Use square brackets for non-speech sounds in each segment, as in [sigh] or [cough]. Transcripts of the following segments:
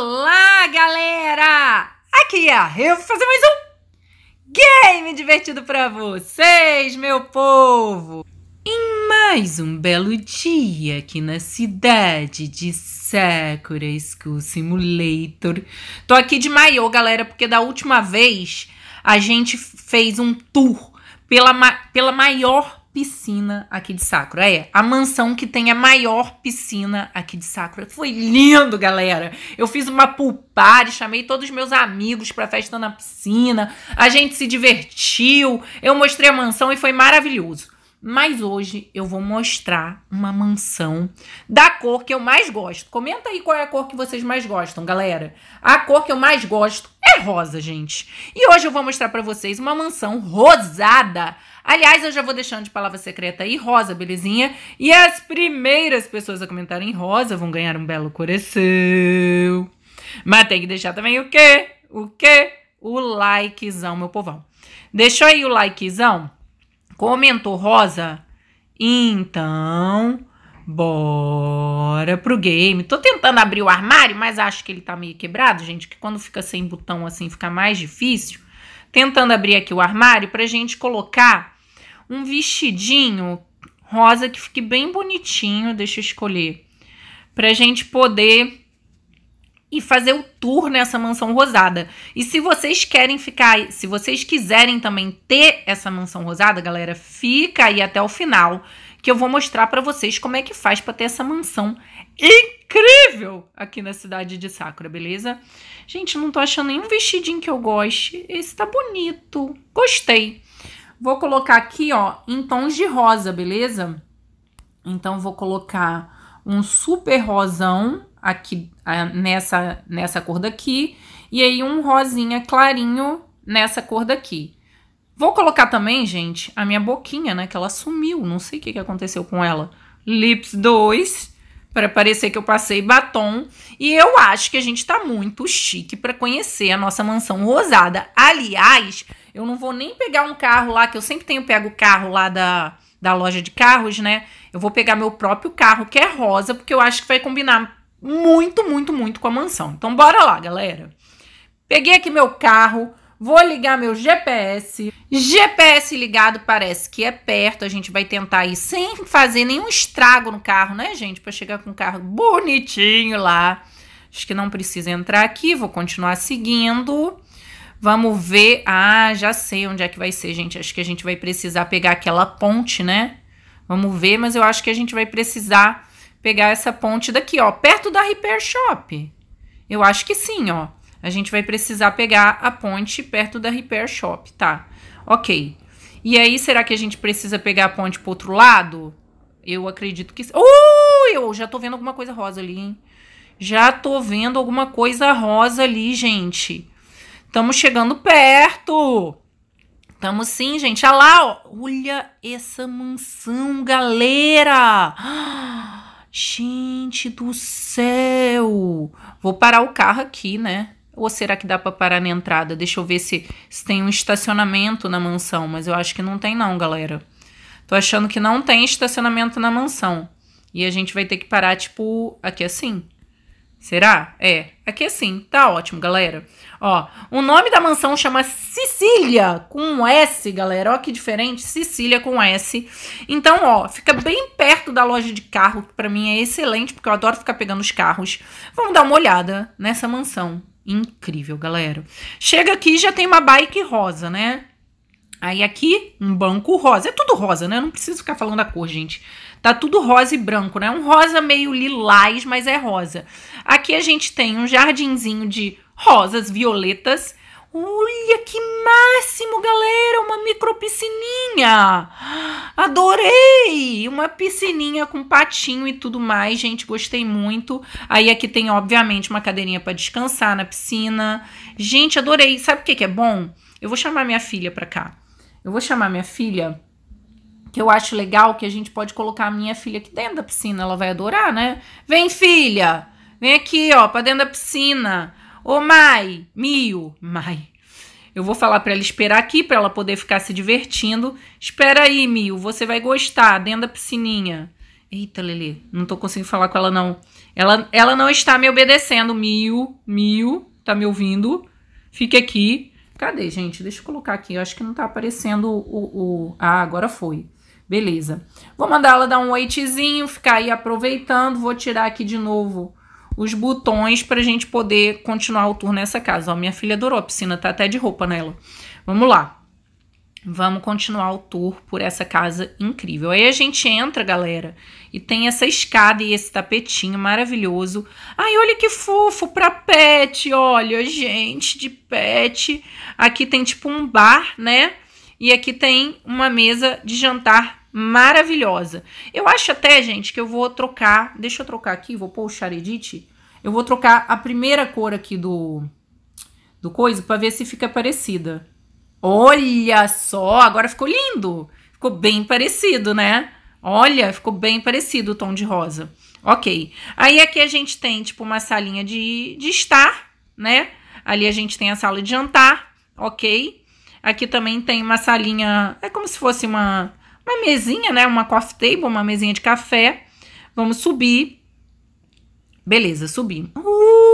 Olá, galera! Aqui é a Reu, vou fazer mais um game divertido para vocês, meu povo! Em mais um belo dia aqui na cidade de Sakura School Simulator. Tô aqui de maiô, galera, porque da última vez a gente fez um tour pela, ma pela maior piscina aqui de sacro, É, a mansão que tem a maior piscina aqui de sacro. Foi lindo, galera. Eu fiz uma pool e chamei todos os meus amigos pra festa na piscina. A gente se divertiu. Eu mostrei a mansão e foi maravilhoso. Mas hoje eu vou mostrar uma mansão da cor que eu mais gosto. Comenta aí qual é a cor que vocês mais gostam, galera. A cor que eu mais gosto é rosa, gente. E hoje eu vou mostrar para vocês uma mansão rosada Aliás, eu já vou deixando de palavra secreta aí, rosa, belezinha? E as primeiras pessoas a comentarem rosa vão ganhar um belo coração. Mas tem que deixar também o quê? O quê? O likezão, meu povão. Deixou aí o likezão? Comentou rosa? Então, bora pro game. Tô tentando abrir o armário, mas acho que ele tá meio quebrado, gente, que quando fica sem botão assim fica mais difícil. Tentando abrir aqui o armário pra gente colocar um vestidinho rosa que fique bem bonitinho, deixa eu escolher, pra gente poder e fazer o tour nessa mansão rosada. E se vocês querem ficar, se vocês quiserem também ter essa mansão rosada, galera, fica aí até o final que eu vou mostrar para vocês como é que faz para ter essa mansão incrível aqui na cidade de Sakura, beleza? Gente, não tô achando nenhum vestidinho que eu goste. Esse tá bonito. Gostei. Vou colocar aqui, ó, em tons de rosa, beleza? Então, vou colocar um super rosão aqui ah, nessa, nessa cor daqui. E aí, um rosinha clarinho nessa cor daqui. Vou colocar também, gente, a minha boquinha, né? Que ela sumiu, não sei o que, que aconteceu com ela. Lips 2, para parecer que eu passei batom. E eu acho que a gente tá muito chique para conhecer a nossa mansão rosada. Aliás, eu não vou nem pegar um carro lá, que eu sempre tenho pego o carro lá da, da loja de carros, né? Eu vou pegar meu próprio carro, que é rosa, porque eu acho que vai combinar muito, muito, muito com a mansão. Então, bora lá, galera. Peguei aqui meu carro, vou ligar meu GPS. GPS ligado parece que é perto, a gente vai tentar ir sem fazer nenhum estrago no carro, né, gente? Para chegar com o carro bonitinho lá. Acho que não precisa entrar aqui, vou continuar seguindo. Vamos ver. Ah, já sei onde é que vai ser, gente. Acho que a gente vai precisar pegar aquela ponte, né? Vamos ver, mas eu acho que a gente vai precisar pegar essa ponte daqui, ó, perto da Repair Shop. Eu acho que sim, ó. A gente vai precisar pegar a ponte perto da Repair Shop, tá? Ok. E aí, será que a gente precisa pegar a ponte pro outro lado? Eu acredito que sim. Uh, eu já tô vendo alguma coisa rosa ali, hein? Já tô vendo alguma coisa rosa ali, gente. Estamos chegando perto. Estamos sim, gente. Olha lá, ó. olha essa mansão, galera. [gasps] gente do céu. Vou parar o carro aqui, né? Ou será que dá para parar na entrada? Deixa eu ver se, se tem um estacionamento na mansão, mas eu acho que não tem não, galera. Tô achando que não tem estacionamento na mansão. E a gente vai ter que parar, tipo, aqui assim. Será? É. Aqui assim. Tá ótimo, galera. Ó, o nome da mansão chama Sicília com um S, galera. Ó que diferente, Sicília com S. Então, ó, fica bem perto da loja de carro, que para mim é excelente, porque eu adoro ficar pegando os carros. Vamos dar uma olhada nessa mansão. Incrível, galera. Chega aqui já tem uma bike rosa, né? Aí aqui, um banco rosa. É tudo rosa, né? não preciso ficar falando a cor, gente. Tá tudo rosa e branco, né? Um rosa meio lilás, mas é rosa. Aqui a gente tem um jardinzinho de rosas violetas. Olha que máximo, galera! Uma micro piscininha! Adorei! Uma piscininha com patinho e tudo mais, gente. Gostei muito. Aí aqui tem, obviamente, uma cadeirinha para descansar na piscina. Gente, adorei. Sabe o que, que é bom? Eu vou chamar minha filha para cá eu vou chamar minha filha, que eu acho legal que a gente pode colocar a minha filha aqui dentro da piscina, ela vai adorar, né? Vem, filha! Vem aqui, ó, pra dentro da piscina. Ô, Mai, Mio, Mai. Eu vou falar para ela esperar aqui para ela poder ficar se divertindo. Espera aí, Mio, você vai gostar dentro da piscininha. Eita, Lele, não tô conseguindo falar com ela não. Ela, ela não está me obedecendo, Mio, Mio, tá me ouvindo? Fique aqui. Cadê, gente? Deixa eu colocar aqui. Eu acho que não tá aparecendo o. o... Ah, agora foi. Beleza. Vou mandar ela dar um waitzinho, ficar aí aproveitando. Vou tirar aqui de novo os botões pra gente poder continuar o tour nessa casa. Ó, minha filha adorou a piscina, tá até de roupa nela. Vamos lá. Vamos continuar o tour por essa casa incrível. Aí a gente entra, galera, e tem essa escada e esse tapetinho maravilhoso. Ai, olha que fofo pra pet, olha, gente, de pet. Aqui tem tipo um bar, né? E aqui tem uma mesa de jantar maravilhosa. Eu acho até, gente, que eu vou trocar, deixa eu trocar aqui, vou pôr o charedite. Eu vou trocar a primeira cor aqui do do coisa para ver se fica parecida. Olha só, agora ficou lindo. Ficou bem parecido, né? Olha, ficou bem parecido o tom de rosa. Ok. Aí aqui a gente tem, tipo, uma salinha de, de estar, né? Ali a gente tem a sala de jantar, ok? Aqui também tem uma salinha, é como se fosse uma, uma mesinha, né? Uma coffee table, uma mesinha de café. Vamos subir. Beleza, subimos. Uh!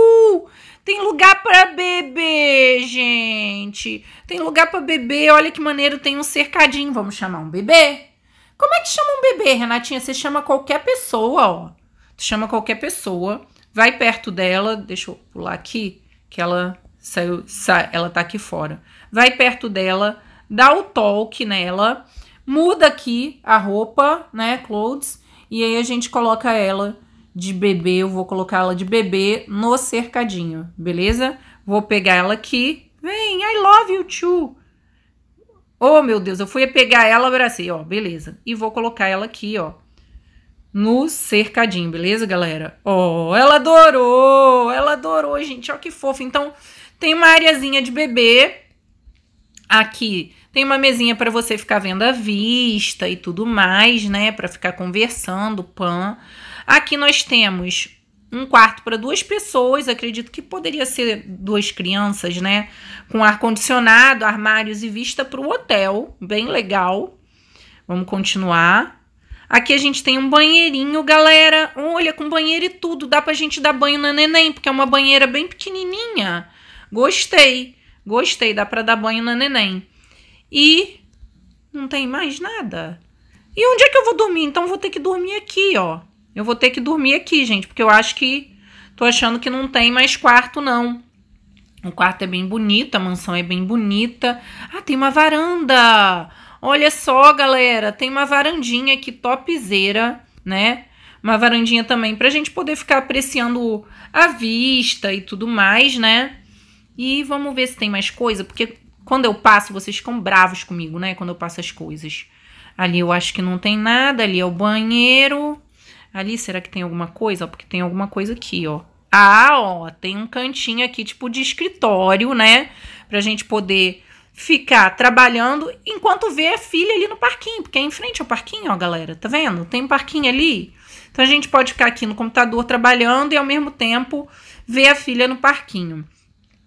Tem lugar para beber, gente. Tem lugar para beber. Olha que maneiro, tem um cercadinho. Vamos chamar um bebê? Como é que chama um bebê, Renatinha? Você chama qualquer pessoa, ó. Tu chama qualquer pessoa, vai perto dela, deixa eu pular aqui, que ela saiu, sa, ela tá aqui fora. Vai perto dela, dá o talk nela, muda aqui a roupa, né, clothes, e aí a gente coloca ela de bebê, eu vou colocar ela de bebê no cercadinho, beleza? Vou pegar ela aqui. Vem, I love you too. Oh, meu Deus, eu fui pegar ela, abracei, ó, beleza. E vou colocar ela aqui, ó, no cercadinho, beleza, galera? Oh, ela adorou, ela adorou, gente, ó que fofo. Então, tem uma areazinha de bebê aqui. Tem uma mesinha para você ficar vendo a vista e tudo mais, né, para ficar conversando, pan. Aqui nós temos um quarto para duas pessoas, acredito que poderia ser duas crianças, né? Com ar-condicionado, armários e vista para o hotel, bem legal. Vamos continuar. Aqui a gente tem um banheirinho, galera. Olha, com banheiro e tudo, dá para a gente dar banho na neném, porque é uma banheira bem pequenininha. Gostei, gostei, dá para dar banho na neném. E não tem mais nada. E onde é que eu vou dormir? Então vou ter que dormir aqui, ó. Eu vou ter que dormir aqui, gente, porque eu acho que tô achando que não tem mais quarto não. O quarto é bem bonito, a mansão é bem bonita. Ah, tem uma varanda. Olha só, galera, tem uma varandinha aqui topzeira, né? Uma varandinha também pra gente poder ficar apreciando a vista e tudo mais, né? E vamos ver se tem mais coisa, porque quando eu passo, vocês ficam bravos comigo, né? Quando eu passo as coisas. Ali eu acho que não tem nada, ali é o banheiro. Ali, será que tem alguma coisa? porque tem alguma coisa aqui, ó. Ah, ó, tem um cantinho aqui, tipo de escritório, né? Pra gente poder ficar trabalhando enquanto vê a filha ali no parquinho, porque é em frente ao parquinho, ó, galera. Tá vendo? Tem um parquinho ali. Então a gente pode ficar aqui no computador trabalhando e ao mesmo tempo ver a filha no parquinho.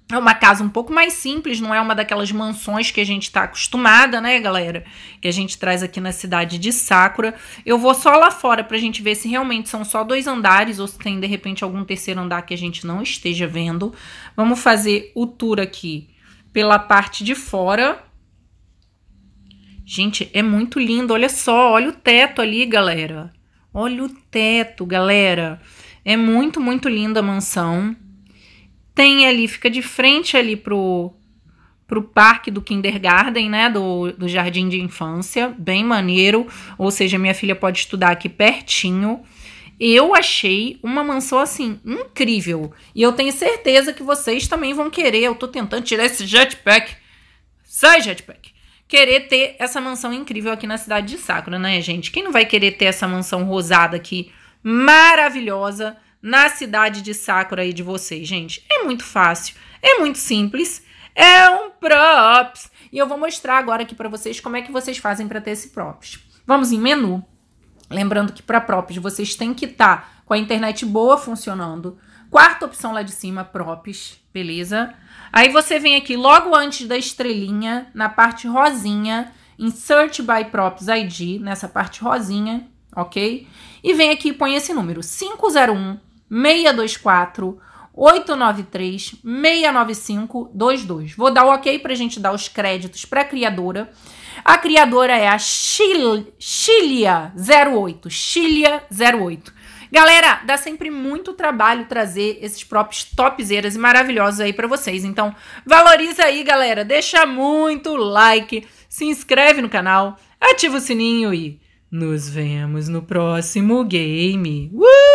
É uma casa um pouco mais simples, não é uma daquelas mansões que a gente está acostumada, né, galera? Que a gente traz aqui na cidade de Sakura. Eu vou só lá fora para a gente ver se realmente são só dois andares ou se tem de repente algum terceiro andar que a gente não esteja vendo. Vamos fazer o tour aqui pela parte de fora. Gente, é muito lindo, olha só, olha o teto ali, galera. Olha o teto, galera. É muito, muito linda a mansão. Tem ali, fica de frente ali pro, pro parque do kindergarten, né, do, do jardim de infância, bem maneiro, ou seja, minha filha pode estudar aqui pertinho. Eu achei uma mansão assim incrível, e eu tenho certeza que vocês também vão querer. Eu tô tentando tirar esse jetpack. Sai, jetpack. Querer ter essa mansão incrível aqui na cidade de sacra né, gente? Quem não vai querer ter essa mansão rosada aqui maravilhosa? na cidade de Sakura aí de vocês, gente? É muito fácil, é muito simples, é um props. E eu vou mostrar agora aqui para vocês como é que vocês fazem para ter esse props. Vamos em menu. Lembrando que para props vocês têm que estar tá com a internet boa funcionando. Quarta opção lá de cima, props, beleza? Aí você vem aqui logo antes da estrelinha, na parte rosinha, em Search by Props ID, nessa parte rosinha, ok? E vem aqui e põe esse número, 501 624 893 695 22. Vou dar o ok para a gente dar os créditos para a criadora. A criadora é a Chil Chilia 08. Chilia 08. Galera, dá sempre muito trabalho trazer esses próprios topzeiras e maravilhosos aí para vocês. Então, valoriza aí, galera. Deixa muito like, se inscreve no canal, ativa o sininho e nos vemos no próximo game. Uh!